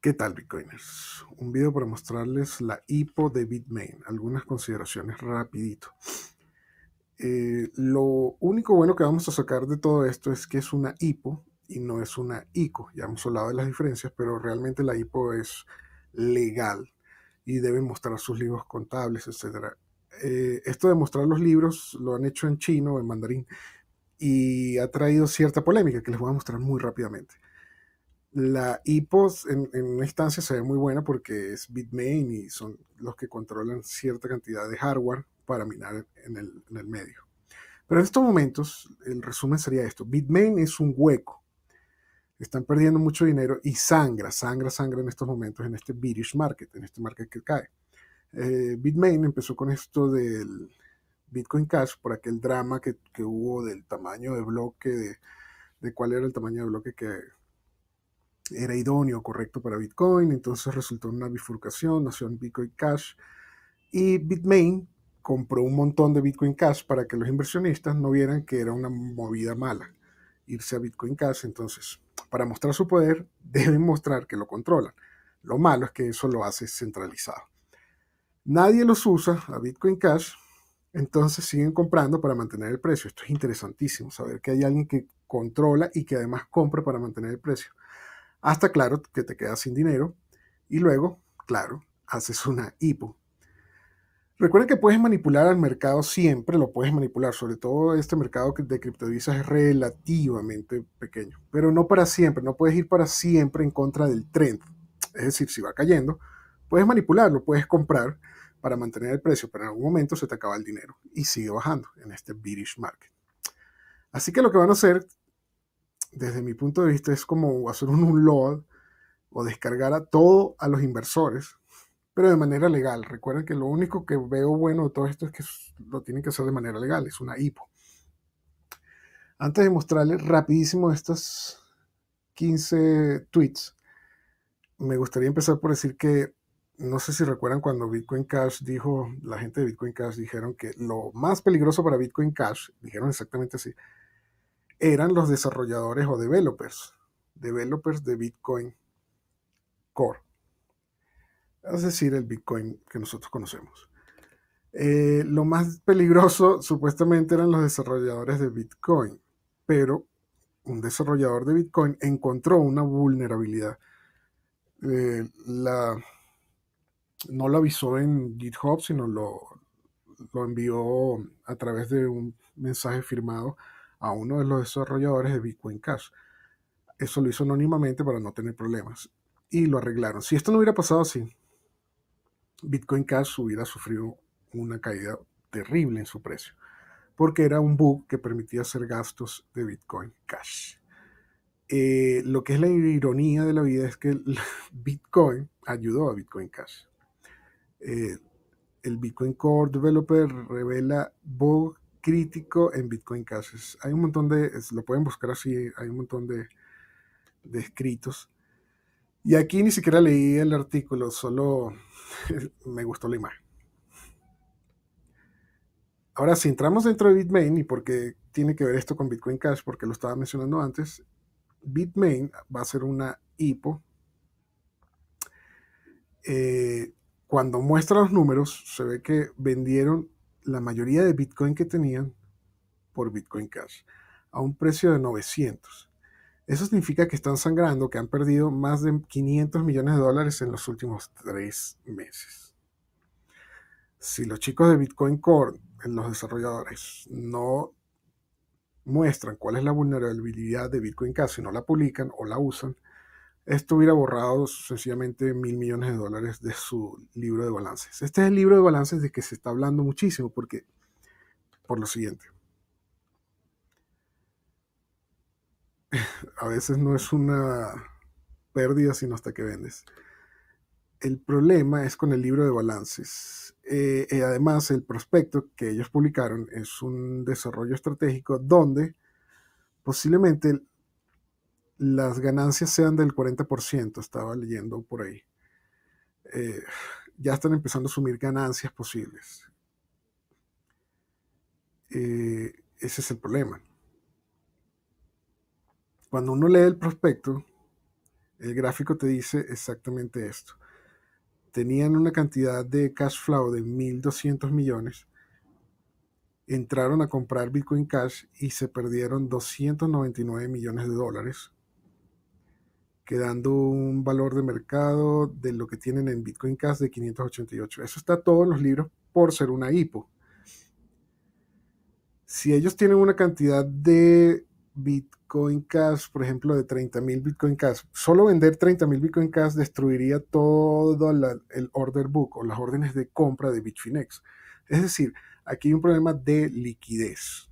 ¿Qué tal Bitcoiners? Un video para mostrarles la IPO de Bitmain. Algunas consideraciones rapidito. Eh, lo único bueno que vamos a sacar de todo esto es que es una IPO y no es una ICO. Ya hemos hablado de las diferencias, pero realmente la IPO es legal y debe mostrar sus libros contables, etc. Eh, esto de mostrar los libros lo han hecho en chino o en mandarín y ha traído cierta polémica que les voy a mostrar muy rápidamente. La IPOS e en, una instancia se ve muy buena porque es Bitmain y son los que controlan cierta cantidad de hardware para minar en el, medio. Pero en estos momentos, el resumen sería esto. Bitmain es un hueco. Están perdiendo mucho dinero y sangra, sangra, sangra en estos momentos en este British market, en este market que cae. Eh, Bitmain empezó con esto del Bitcoin Cash por aquel drama que, hubo del tamaño de bloque, de, de, cuál era el tamaño de bloque que era idóneo, correcto para Bitcoin, entonces resultó en una bifurcación, nació en Bitcoin Cash y Bitmain compró un montón de Bitcoin Cash para que los inversionistas no vieran que era una movida mala irse a Bitcoin Cash, entonces para mostrar su poder deben mostrar que lo controlan. Lo malo es que eso lo hace centralizado. Nadie los usa a Bitcoin Cash, entonces siguen comprando para mantener el precio. Esto es interesantísimo, saber que hay alguien que controla y que además compra para mantener el precio. Hasta claro que te quedas sin dinero y luego, claro, haces una hipo. Recuerda que puedes manipular al mercado siempre, lo puedes manipular, sobre todo este mercado de criptodivisas es relativamente pequeño, pero no para siempre, no puedes ir para siempre en contra del trend. Es decir, si va cayendo, puedes manipularlo, puedes comprar para mantener el precio, pero en algún momento se te acaba el dinero y sigue bajando en este British market. Así que lo que van a hacer desde mi punto de vista, es como hacer un unload o descargar a todo a los inversores, pero de manera legal. Recuerden que lo único que veo bueno de todo esto es que lo tienen que hacer de manera legal, es una hipo. Antes de mostrarles rapidísimo estas 15 tweets, me gustaría empezar por decir que no sé si recuerdan cuando Bitcoin Cash dijo, la gente de Bitcoin Cash dijeron que lo más peligroso para Bitcoin Cash, dijeron exactamente así, eran los desarrolladores o developers, developers de Bitcoin Core, es decir, el Bitcoin que nosotros conocemos. Eh, lo más peligroso supuestamente eran los desarrolladores de Bitcoin, pero un desarrollador de Bitcoin encontró una vulnerabilidad. Eh, la, no lo avisó en GitHub, sino lo, lo envió a través de un mensaje firmado a uno de los desarrolladores de Bitcoin Cash. Eso lo hizo anónimamente para no tener problemas. Y lo arreglaron. Si esto no hubiera pasado así, Bitcoin Cash hubiera sufrido una caída terrible en su precio, porque era un bug que permitía hacer gastos de Bitcoin Cash. Eh, lo que es la ironía de la vida es que Bitcoin ayudó a Bitcoin Cash. Eh, el Bitcoin Core Developer revela bug crítico en Bitcoin Cash. hay un montón de, lo pueden buscar así, hay un montón de, escritos. Y aquí ni siquiera leí el artículo, solo me gustó la imagen. Ahora, si entramos dentro de Bitmain, y porque tiene que ver esto con Bitcoin Cash, porque lo estaba mencionando antes, Bitmain va a ser una IPO. Eh, cuando muestra los números, se ve que vendieron la mayoría de Bitcoin que tenían por Bitcoin Cash a un precio de 900. Eso significa que están sangrando, que han perdido más de 500 millones de dólares en los últimos tres meses. Si los chicos de Bitcoin Core, los desarrolladores, no muestran cuál es la vulnerabilidad de Bitcoin Cash, y no la publican o la usan, esto hubiera borrado sencillamente mil millones de dólares de su libro de balances. Este es el libro de balances de que se está hablando muchísimo, porque por lo siguiente. A veces no es una pérdida, sino hasta que vendes. El problema es con el libro de balances. Eh, eh, además, el prospecto que ellos publicaron es un desarrollo estratégico donde posiblemente las ganancias sean del 40%, estaba leyendo por ahí. Eh, ya están empezando a asumir ganancias posibles. Eh, ese es el problema. Cuando uno lee el prospecto, el gráfico te dice exactamente esto. Tenían una cantidad de cash flow de 1.200 millones, entraron a comprar Bitcoin Cash y se perdieron 299 millones de dólares quedando un valor de mercado de lo que tienen en Bitcoin Cash de 588. Eso está todos los libros por ser una IPO. Si ellos tienen una cantidad de Bitcoin Cash, por ejemplo, de 30.000 Bitcoin Cash, solo vender 30.000 Bitcoin Cash destruiría todo el order book o las órdenes de compra de Bitfinex. Es decir, aquí hay un problema de liquidez.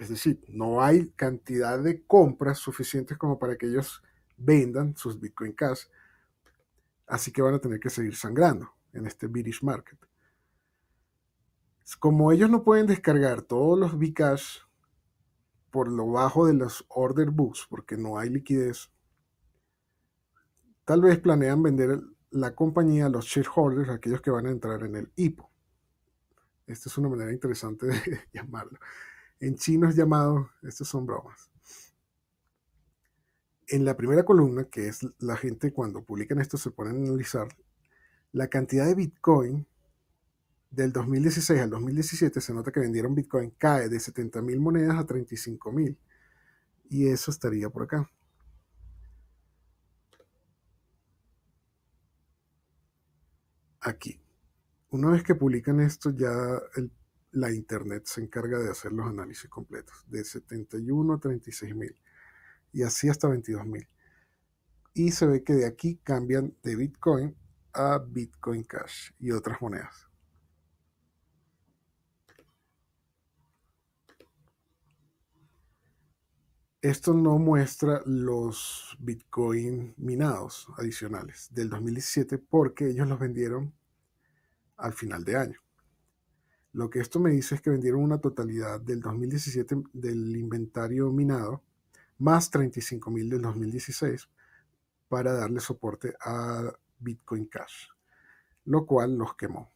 Es decir, no hay cantidad de compras suficientes como para que ellos vendan sus Bitcoin Cash. Así que van a tener que seguir sangrando en este British Market. Como ellos no pueden descargar todos los Bcash por lo bajo de los order books, porque no hay liquidez, tal vez planean vender la compañía a los shareholders, aquellos que van a entrar en el IPO. Esta es una manera interesante de llamarlo. En chino es llamado, estas son bromas. En la primera columna, que es la gente cuando publican esto se ponen a analizar, la cantidad de Bitcoin del 2016 al 2017 se nota que vendieron Bitcoin, cae de 70.000 monedas a 35.000. Y eso estaría por acá. Aquí. Una vez que publican esto, ya el la Internet se encarga de hacer los análisis completos, de 71 a 36 mil y así hasta 22 mil. Y se ve que de aquí cambian de Bitcoin a Bitcoin Cash y otras monedas. Esto no muestra los Bitcoin minados adicionales del 2017 porque ellos los vendieron al final de año. Lo que esto me dice es que vendieron una totalidad del 2017 del inventario minado, más 35.000 del 2016, para darle soporte a Bitcoin Cash, lo cual los quemó.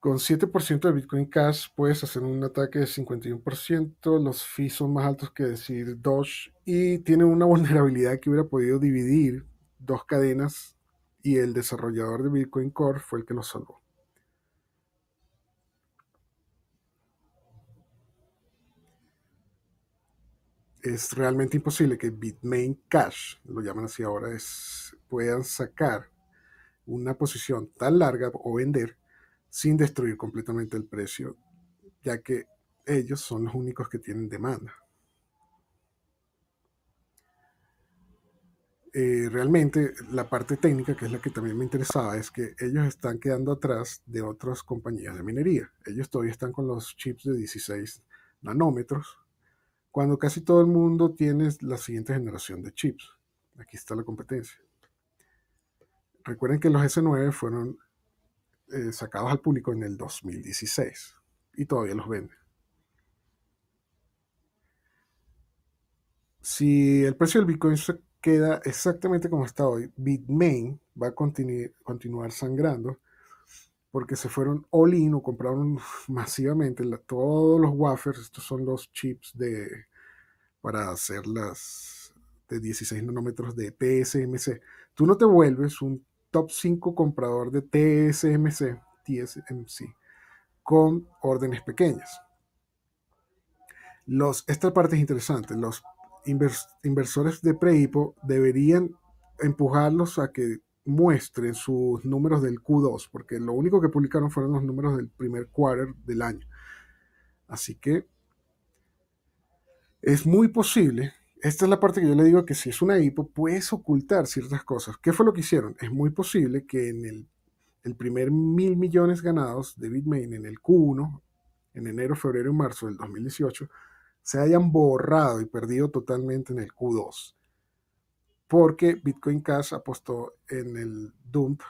Con 7% de Bitcoin Cash puedes hacer un ataque de 51%, los fees son más altos que decir Doge y tiene una vulnerabilidad que hubiera podido dividir dos cadenas y el desarrollador de Bitcoin Core fue el que lo salvó. Es realmente imposible que Bitmain Cash, lo llaman así ahora, es, puedan sacar una posición tan larga o vender sin destruir completamente el precio, ya que ellos son los únicos que tienen demanda. Eh, realmente la parte técnica, que es la que también me interesaba, es que ellos están quedando atrás de otras compañías de minería. Ellos todavía están con los chips de 16 nanómetros, cuando casi todo el mundo tiene la siguiente generación de chips. Aquí está la competencia. Recuerden que los S9 fueron eh, sacados al público en el 2016 y todavía los venden. Si el precio del Bitcoin se queda exactamente como está hoy. Bitmain va a continuar sangrando porque se fueron all in o compraron masivamente todos los wafers. Estos son los chips de, para hacer las de 16 nanómetros de TSMC. Tú no te vuelves un top 5 comprador de TSMC, TSMC con órdenes pequeñas. Los, esta parte es interesante. Los inversores de pre pre-ipo deberían empujarlos a que muestren sus números del Q2, porque lo único que publicaron fueron los números del primer quarter del año. Así que es muy posible. Esta es la parte que yo le digo que si es una hipo, puedes ocultar ciertas cosas. ¿Qué fue lo que hicieron? Es muy posible que en el, el primer mil millones ganados de Bitmain en el Q1, en enero, febrero y marzo del 2018, se hayan borrado y perdido totalmente en el Q2, porque Bitcoin Cash apostó en el dump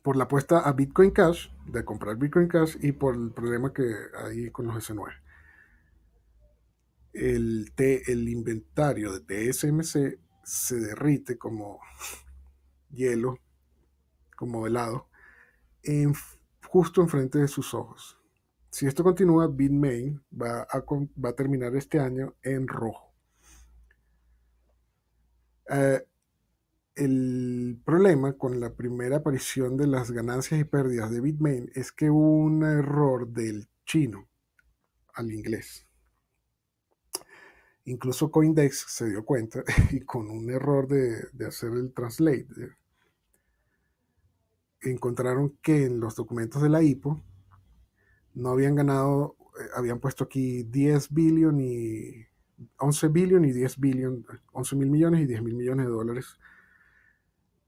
por la apuesta a Bitcoin Cash, de comprar Bitcoin Cash y por el problema que hay con los S9. El, el inventario de TSMC se derrite como hielo, como helado, en, justo enfrente de sus ojos. Si esto continúa, Bitmain va a, terminar este año en rojo. Eh, el problema con la primera aparición de las ganancias y pérdidas de Bitmain es que hubo un error del chino al inglés. Incluso Coindex se dio cuenta y con un error de hacer el translate eh, encontraron que en los documentos de la IPO no habían ganado, eh, habían puesto aquí 10 billion y 11 billion y 10 billion, 11 mil millones y 10 mil millones de dólares.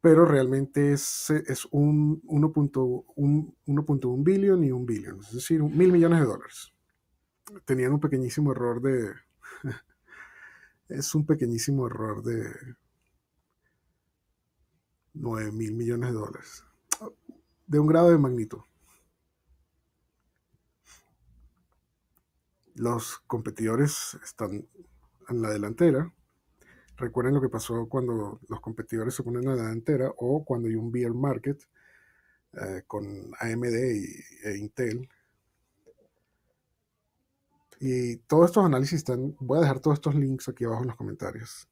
Pero realmente es, es un 1.1 billion y 1 billion, es decir, mil millones de dólares. Tenían un pequeñísimo error de. es un pequeñísimo error de. 9 mil millones de dólares. De un grado de magnitud. Los competidores están en la delantera. Recuerden lo que pasó cuando los competidores se ponen en la delantera o cuando hay un bear market eh, con AMD e Intel. Y todos estos análisis están, voy a dejar todos estos links aquí abajo en los comentarios.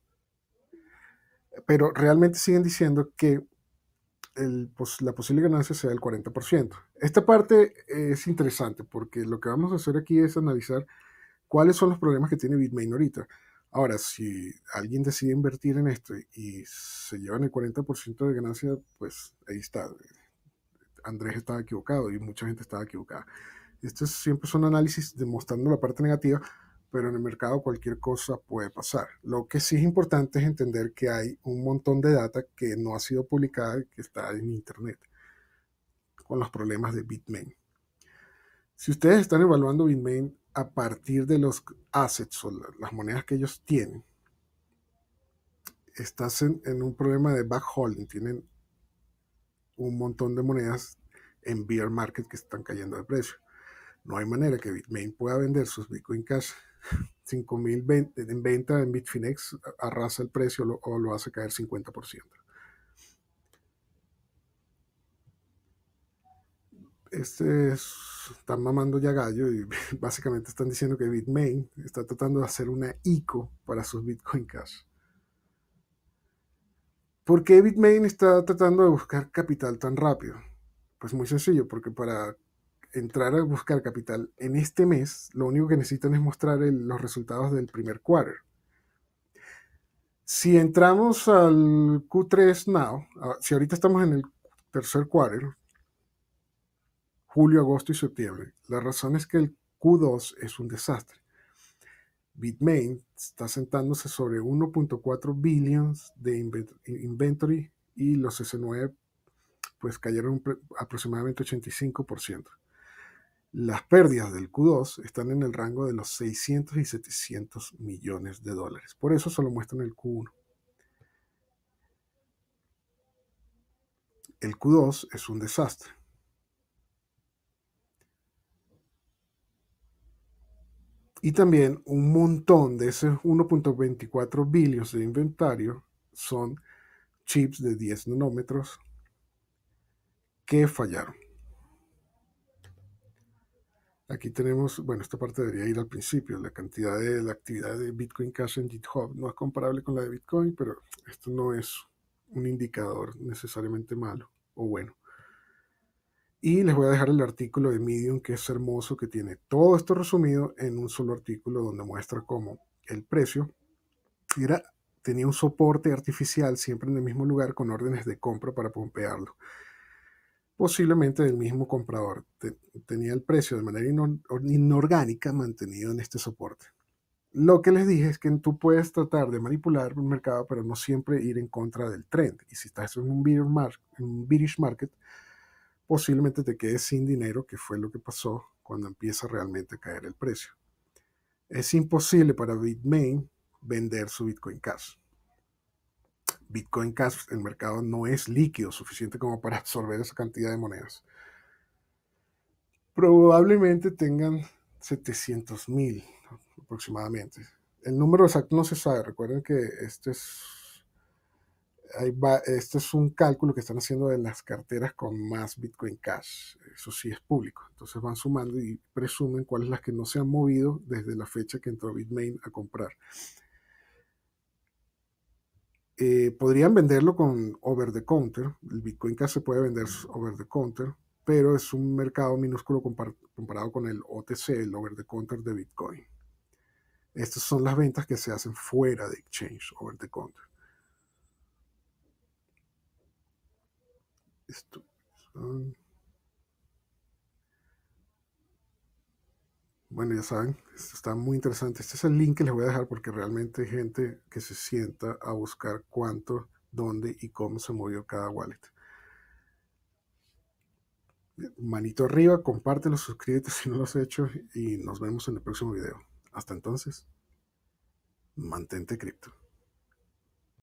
Pero realmente siguen diciendo que la posible ganancia sea del 40%. Esta parte es interesante porque lo que vamos a hacer aquí es analizar cuáles son los problemas que tiene Bitmain ahorita. Ahora, si alguien decide invertir en esto y se llevan el 40% de ganancia, pues ahí está. Andrés estaba equivocado y mucha gente estaba equivocada. Estos siempre son análisis demostrando la parte negativa, pero en el mercado cualquier cosa puede pasar. Lo que sí es importante es entender que hay un montón de data que no ha sido publicada y que está en Internet, con los problemas de Bitmain. Si ustedes están evaluando Bitmain a partir de los assets o las monedas que ellos tienen, estás en, un problema de backhauling. Tienen un montón de monedas en bear market que están cayendo de precio. No hay manera que Bitmain pueda vender sus Bitcoin Cash 5.000 en venta en Bitfinex arrasa el precio o lo hace caer 50%. Este están mamando ya gallo y básicamente están diciendo que Bitmain está tratando de hacer una ICO para sus Bitcoin Cash. ¿Por qué Bitmain está tratando de buscar capital tan rápido? Pues muy sencillo, porque para entrar a buscar capital en este mes, lo único que necesitan es mostrar los resultados del primer quarter. Si entramos al Q3 now, ah, si ahorita estamos en el tercer quarter, julio, agosto y septiembre, la razón es que el Q2 es un desastre. Bitmain está sentándose sobre 1.4 billions de inventory y los S9 pues cayeron aproximadamente 85%. Las pérdidas del Q2 están en el rango de los 600 y 700 millones de dólares. Por eso solo muestran el Q1. El Q2 es un desastre. Y también un montón de esos 1.24 billones de inventario son chips de 10 nanómetros que fallaron. Aquí tenemos, bueno, esta parte debería ir al principio, la cantidad de la actividad de Bitcoin Cash en GitHub no es comparable con la de Bitcoin, pero esto no es un indicador necesariamente malo o bueno. Y les voy a dejar el artículo de Medium que es hermoso, que tiene todo esto resumido en un solo artículo donde muestra cómo el precio tenía un soporte artificial siempre en el mismo lugar con órdenes de compra para pompearlo posiblemente del mismo comprador. tenía el precio de manera inorgánica mantenido en este soporte. Lo que les dije es que tú puedes tratar de manipular el mercado, pero no siempre ir en contra del trend. Y si estás en un, British en un bearish market, posiblemente te quedes sin dinero, que fue lo que pasó cuando empieza realmente a caer el precio. Es imposible para Bitmain vender su Bitcoin Cash. Bitcoin Cash, pues, el mercado no es líquido suficiente como para absorber esa cantidad de monedas. Probablemente tengan 700 mil aproximadamente. El número exacto no se sabe. Recuerden que este es, es un cálculo que están haciendo de las carteras con más Bitcoin Cash. Eso sí es público. Entonces van sumando y presumen cuáles las que no se han movido desde la fecha que entró Bitmain a comprar. Eh, podrían venderlo con over the counter. El Bitcoin Cash se puede vender over the counter, pero es un mercado minúsculo comparado con el OTC, el over the counter de Bitcoin. Estas son las ventas que se hacen fuera de exchange, over the counter. Esto bueno, ya saben, está muy interesante. Este es el link que les voy a dejar porque realmente hay gente que se sienta a buscar cuánto, dónde y cómo se movió cada wallet. Manito arriba, compártelo, suscríbete si no lo has hecho y nos vemos en el próximo video. Hasta entonces, mantente cripto.